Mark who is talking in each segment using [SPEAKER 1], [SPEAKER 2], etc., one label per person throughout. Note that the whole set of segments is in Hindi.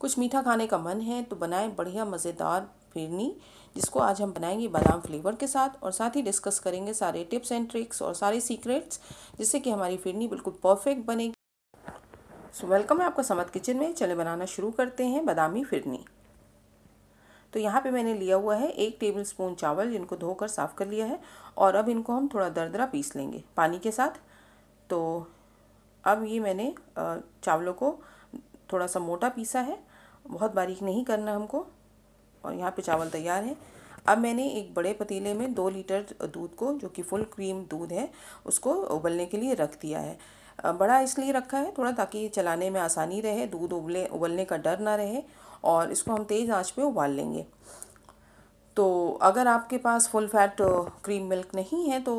[SPEAKER 1] कुछ मीठा खाने का मन है तो बनाएं बढ़िया मज़ेदार फिरनी जिसको आज हम बनाएंगे बादाम फ्लेवर के साथ और साथ ही डिस्कस करेंगे सारे टिप्स एंड ट्रिक्स और सारे सीक्रेट्स जिससे कि हमारी फिरनी बिल्कुल परफेक्ट बनेगी सो वेलकम है आपका समत किचन में चले बनाना शुरू करते हैं बादामी फिरनी तो यहाँ पे मैंने लिया हुआ है एक टेबल स्पून चावल जिनको धोकर साफ़ कर लिया है और अब इनको हम थोड़ा दरदरा पीस लेंगे पानी के साथ तो अब ये मैंने चावलों को थोड़ा सा मोटा पीसा है बहुत बारीक नहीं करना हमको और यहाँ पे चावल तैयार है अब मैंने एक बड़े पतीले में दो लीटर दूध को जो कि फुल क्रीम दूध है उसको उबलने के लिए रख दिया है बड़ा इसलिए रखा है थोड़ा ताकि चलाने में आसानी रहे दूध उबले उबलने का डर ना रहे और इसको हम तेज़ आँच पर उबाल लेंगे तो अगर आपके पास फुल फैट क्रीम मिल्क नहीं है तो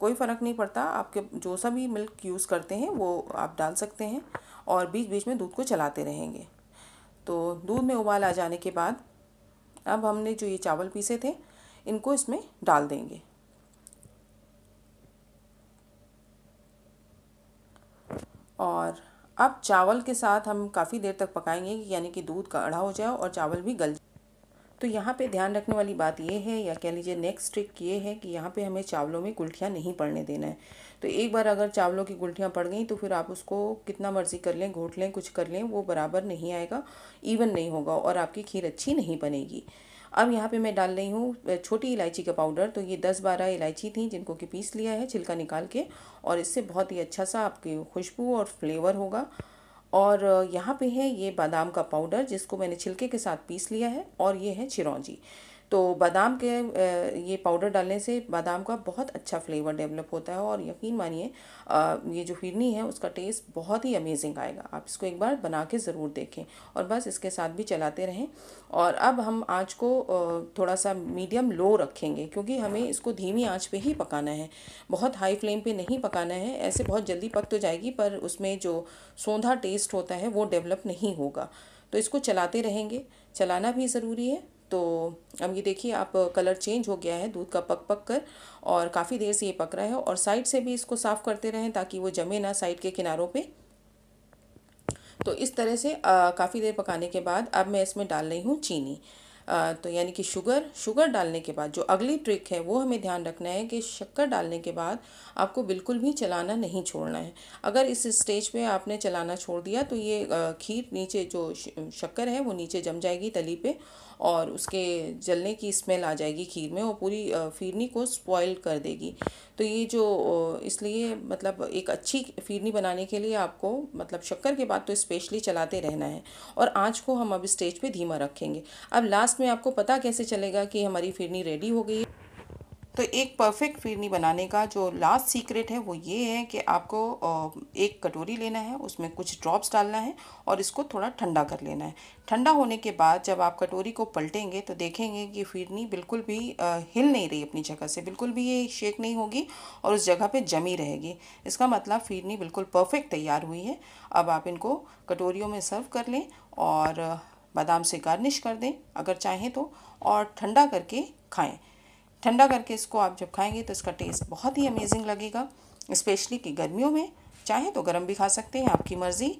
[SPEAKER 1] कोई फ़र्क नहीं पड़ता आपके जो सा भी मिल्क यूज़ करते हैं वो आप डाल सकते हैं और बीच बीच में दूध को चलाते रहेंगे तो दूध में उबाल आ जाने के बाद अब हमने जो ये चावल पीसे थे इनको इसमें डाल देंगे और अब चावल के साथ हम काफ़ी देर तक पकाएंगे यानी कि दूध गाढ़ा हो जाए और चावल भी गल जाए तो यहाँ पे ध्यान रखने वाली बात ये है या कह लीजिए नेक्स्ट ट्रिक ये है कि यहाँ पे हमें चावलों में गुल्ठियाँ नहीं पड़ने देना है तो एक बार अगर चावलों की गुल्ठियाँ पड़ गई तो फिर आप उसको कितना मर्ज़ी कर लें घोट लें कुछ कर लें वो बराबर नहीं आएगा इवन नहीं होगा और आपकी खीर अच्छी नहीं बनेगी अब यहाँ पे मैं डाल रही हूँ छोटी इलायची का पाउडर तो ये दस बारह इलायची थी जिनको कि पीस लिया है छिलका निकाल के और इससे बहुत ही अच्छा सा आपकी खुशबू और फ्लेवर होगा और यहाँ पे है ये बादाम का पाउडर जिसको मैंने छिलके के साथ पीस लिया है और ये है चिरौंजी तो बादाम के ये पाउडर डालने से बादाम का बहुत अच्छा फ्लेवर डेवलप होता है और यकीन मानिए ये जो फिरनी है उसका टेस्ट बहुत ही अमेजिंग आएगा आप इसको एक बार बना के ज़रूर देखें और बस इसके साथ भी चलाते रहें और अब हम आँच को थोड़ा सा मीडियम लो रखेंगे क्योंकि हमें इसको धीमी आँच पर ही पकाना है बहुत हाई फ्लेम पर नहीं पकाना है ऐसे बहुत जल्दी पक तो जाएगी पर उसमें जो सौंधा टेस्ट होता है वो डेवलप नहीं होगा तो इसको चलाते रहेंगे चलाना भी ज़रूरी है तो अब ये देखिए आप कलर चेंज हो गया है दूध का पक पक कर और काफ़ी देर से ये पक रहा है और साइड से भी इसको साफ़ करते रहें ताकि वो जमे ना साइड के किनारों पे तो इस तरह से काफ़ी देर पकाने के बाद अब मैं इसमें डाल रही हूँ चीनी आ, तो यानी कि शुगर शुगर डालने के बाद जो अगली ट्रिक है वो हमें ध्यान रखना है कि शक्कर डालने के बाद आपको बिल्कुल भी चलाना नहीं छोड़ना है अगर इस स्टेज पे आपने चलाना छोड़ दिया तो ये खीर नीचे जो शक्कर है वो नीचे जम जाएगी तली पे और उसके जलने की स्मेल आ जाएगी खीर में और पूरी फिरनी को स्पॉइल कर देगी तो ये जो इसलिए मतलब एक अच्छी फिरनी बनाने के लिए आपको मतलब शक्कर के बाद तो स्पेशली चलाते रहना है और आँच को हम अब स्टेज पर धीमा रखेंगे अब लास्ट में आपको पता कैसे चलेगा कि हमारी फिरनी रेडी हो गई है तो एक परफेक्ट फिरनी बनाने का जो लास्ट सीक्रेट है वो ये है कि आपको एक कटोरी लेना है उसमें कुछ ड्रॉप्स डालना है और इसको थोड़ा ठंडा कर लेना है ठंडा होने के बाद जब आप कटोरी को पलटेंगे तो देखेंगे कि फिरनी बिल्कुल भी हिल नहीं रही अपनी जगह से बिल्कुल भी ये शेक नहीं होगी और उस जगह पर जमी रहेगी इसका मतलब फिरनी बिल्कुल परफेक्ट तैयार हुई है अब आप इनको कटोरियों में सर्व कर लें और बादाम से गार्निश कर दें अगर चाहें तो और ठंडा करके खाएं ठंडा करके इसको आप जब खाएंगे तो इसका टेस्ट बहुत ही अमेजिंग लगेगा स्पेशली कि गर्मियों में चाहे तो गर्म भी खा सकते हैं आपकी मर्ज़ी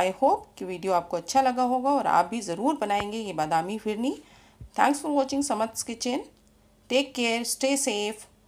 [SPEAKER 1] आई होप कि वीडियो आपको अच्छा लगा होगा और आप भी ज़रूर बनाएंगे ये बादामी फिरनी थैंक्स फॉर वॉचिंग समत्स kitchen take care stay safe